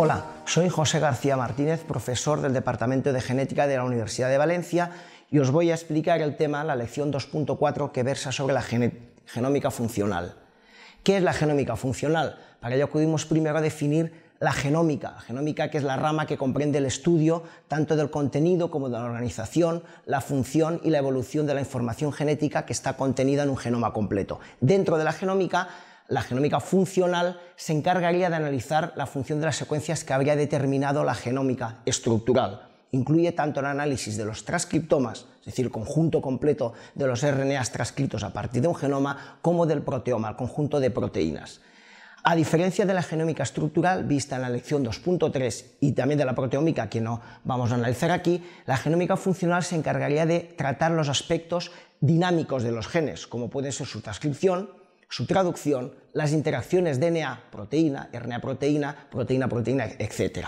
Hola, soy José García Martínez, profesor del Departamento de Genética de la Universidad de Valencia y os voy a explicar el tema, la lección 2.4 que versa sobre la genómica funcional. ¿Qué es la genómica funcional? Para ello acudimos primero a definir la genómica, la genómica que es la rama que comprende el estudio tanto del contenido como de la organización, la función y la evolución de la información genética que está contenida en un genoma completo. Dentro de la genómica la genómica funcional se encargaría de analizar la función de las secuencias que habría determinado la genómica estructural. Incluye tanto el análisis de los transcriptomas, es decir, el conjunto completo de los RNAs transcritos a partir de un genoma, como del proteoma, el conjunto de proteínas. A diferencia de la genómica estructural vista en la lección 2.3 y también de la proteómica que no vamos a analizar aquí, la genómica funcional se encargaría de tratar los aspectos dinámicos de los genes, como puede ser su transcripción, su traducción, las interacciones DNA-proteína, RNA-proteína, proteína-proteína, etc.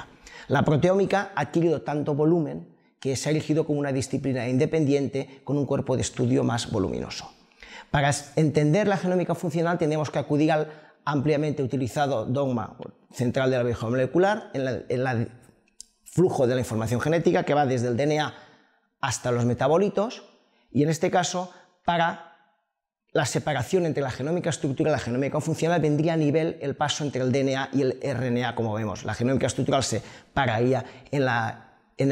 La proteómica ha adquirido tanto volumen que se ha elegido como una disciplina independiente con un cuerpo de estudio más voluminoso. Para entender la genómica funcional tenemos que acudir al ampliamente utilizado dogma central de la biología molecular en el flujo de la información genética que va desde el DNA hasta los metabolitos y en este caso para la separación entre la genómica estructural y la genómica funcional vendría a nivel el paso entre el DNA y el RNA, como vemos. La genómica estructural se pararía en,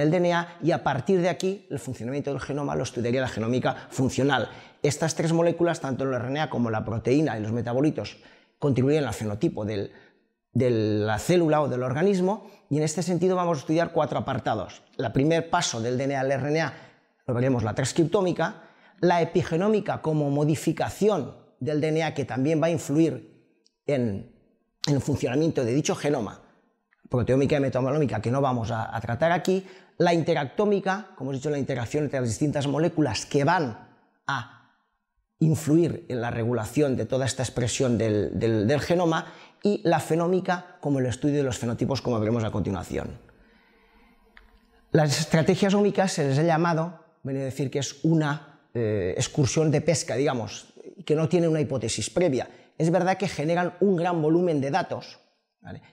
el DNA y a partir de aquí el funcionamiento del genoma lo estudiaría la genómica funcional. Estas tres moléculas, tanto el RNA como la proteína y los metabolitos, contribuyen al fenotipo de la célula o del organismo y en este sentido vamos a estudiar cuatro apartados. El primer paso del DNA al RNA lo veremos la transcriptómica, la epigenómica como modificación del DNA que también va a influir en, el funcionamiento de dicho genoma, proteómica y metabolómica que no vamos a, tratar aquí, la interactómica, como he dicho, la interacción entre las distintas moléculas que van a influir en la regulación de toda esta expresión del, genoma y la fenómica como el estudio de los fenotipos como veremos a continuación. Las estrategias ómicas se les ha llamado, venía a decir que es una eh, excursión de pesca, digamos, que no tiene una hipótesis previa. Es verdad que generan un gran volumen de datos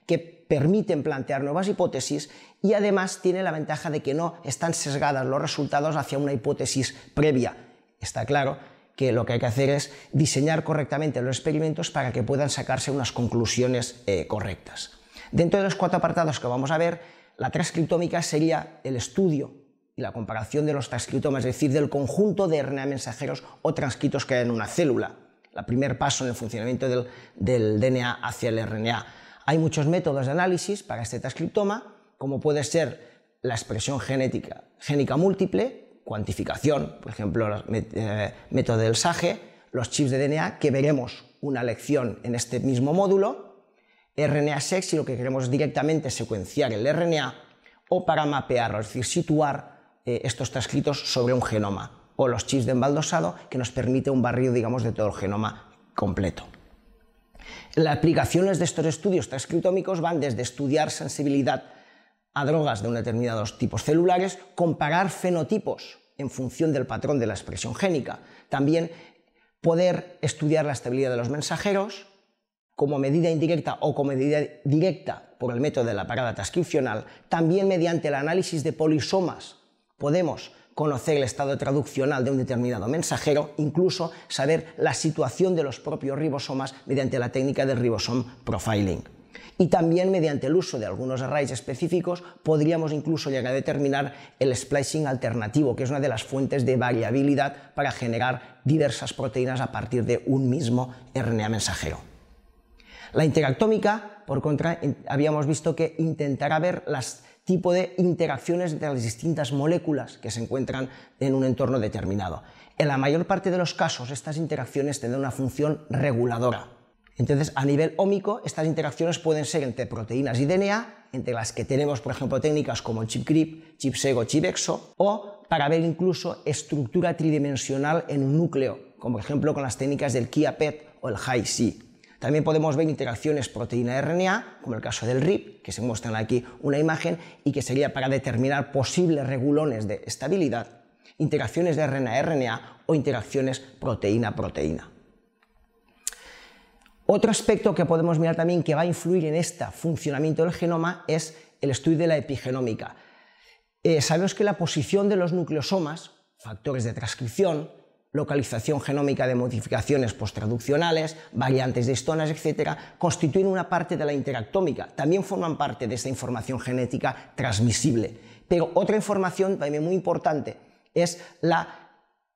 que permiten plantear nuevas hipótesis y además tiene la ventaja de que no están sesgadas los resultados hacia una hipótesis previa. Está claro que lo que hay que hacer es diseñar correctamente los experimentos para que puedan sacarse unas conclusiones eh, correctas. Dentro de los cuatro apartados que vamos a ver, la transcriptómica sería el estudio y la comparación de los transcriptomas, es decir, del conjunto de RNA mensajeros o transcritos que hay en una célula. El primer paso en el funcionamiento del, DNA hacia el RNA. Hay muchos métodos de análisis para este transcriptoma, como puede ser la expresión genética, génica múltiple, cuantificación, por ejemplo, el eh, método del SAGE, los chips de DNA, que veremos una lección en este mismo módulo, rna sexy si lo que queremos es directamente secuenciar el RNA, o para mapearlo, es decir, situar eh, estos transcritos sobre un genoma o los chips de embaldosado que nos permite un barrido, digamos, de todo el genoma completo. Las aplicaciones de estos estudios transcriptómicos van desde estudiar sensibilidad a drogas de un determinados tipos celulares, comparar fenotipos en función del patrón de la expresión génica, también poder estudiar la estabilidad de los mensajeros como medida indirecta o como medida directa por el método de la parada transcripcional, también mediante el análisis de polisomas Podemos conocer el estado traduccional de un determinado mensajero, incluso saber la situación de los propios ribosomas mediante la técnica del ribosome profiling. Y también mediante el uso de algunos arrays específicos podríamos incluso llegar a determinar el splicing alternativo, que es una de las fuentes de variabilidad para generar diversas proteínas a partir de un mismo RNA mensajero. La interactómica, por contra, habíamos visto que intentará ver las tipo de interacciones entre las distintas moléculas que se encuentran en un entorno determinado. En la mayor parte de los casos, estas interacciones tendrán una función reguladora. Entonces, a nivel ómico, estas interacciones pueden ser entre proteínas y DNA, entre las que tenemos, por ejemplo, técnicas como ChIP-grip, ChipCrip, ChIP-exo, o para ver incluso estructura tridimensional en un núcleo, como por ejemplo con las técnicas del kiapet pet o el Hi-C. También podemos ver interacciones proteína-RNA, como el caso del RIP, que se muestra aquí una imagen y que sería para determinar posibles regulones de estabilidad, interacciones de RNA-RNA o interacciones proteína-proteína. Otro aspecto que podemos mirar también que va a influir en este funcionamiento del genoma es el estudio de la epigenómica. Eh, sabemos que la posición de los nucleosomas, factores de transcripción, localización genómica de modificaciones postraduccionales, variantes de histonas, etc., constituyen una parte de la interactómica. También forman parte de esta información genética transmisible. Pero otra información también muy importante es la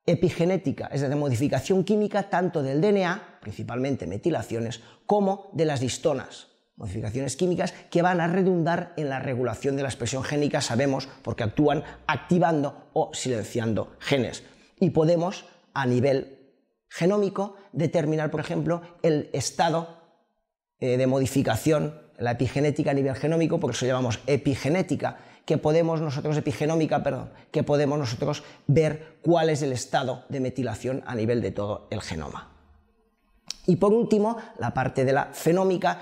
epigenética, es decir, modificación química tanto del DNA, principalmente metilaciones, como de las histonas modificaciones químicas que van a redundar en la regulación de la expresión génica, sabemos, porque actúan activando o silenciando genes. Y podemos a nivel genómico determinar, por ejemplo, el estado eh, de modificación, la epigenética a nivel genómico, porque eso llamamos epigenética, que podemos nosotros, epigenómica, perdón, que podemos nosotros ver cuál es el estado de metilación a nivel de todo el genoma. Y por último, la parte de la fenómica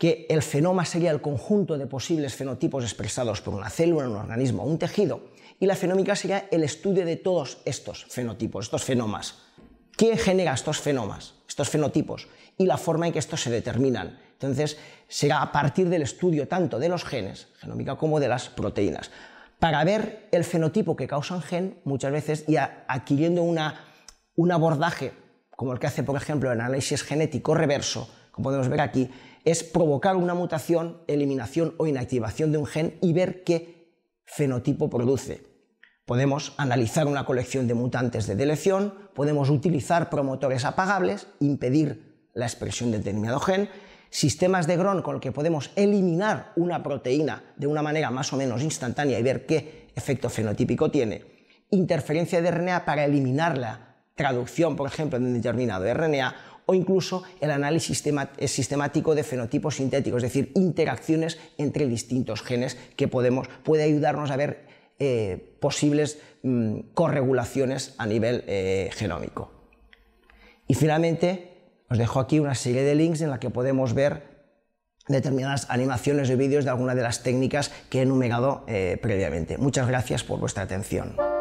que el fenoma sería el conjunto de posibles fenotipos expresados por una célula, un organismo un tejido, y la fenómica sería el estudio de todos estos fenotipos, estos fenomas. ¿Qué genera estos fenomas, estos fenotipos y la forma en que estos se determinan? Entonces, será a partir del estudio tanto de los genes, genómica, como de las proteínas. Para ver el fenotipo que causa un gen, muchas veces, y adquiriendo un abordaje como el que hace, por ejemplo, el análisis genético reverso, podemos ver aquí, es provocar una mutación, eliminación o inactivación de un gen y ver qué fenotipo produce. Podemos analizar una colección de mutantes de delección, podemos utilizar promotores apagables, impedir la expresión de determinado gen, sistemas de Gron con los que podemos eliminar una proteína de una manera más o menos instantánea y ver qué efecto fenotípico tiene, interferencia de RNA para eliminar la traducción, por ejemplo, de un determinado RNA, o incluso el análisis eh, sistemático de fenotipos sintéticos, es decir, interacciones entre distintos genes que podemos, puede ayudarnos a ver eh, posibles mm, corregulaciones a nivel eh, genómico. Y finalmente, os dejo aquí una serie de links en la que podemos ver determinadas animaciones de vídeos de alguna de las técnicas que he enumerado previamente. Muchas gracias por vuestra atención.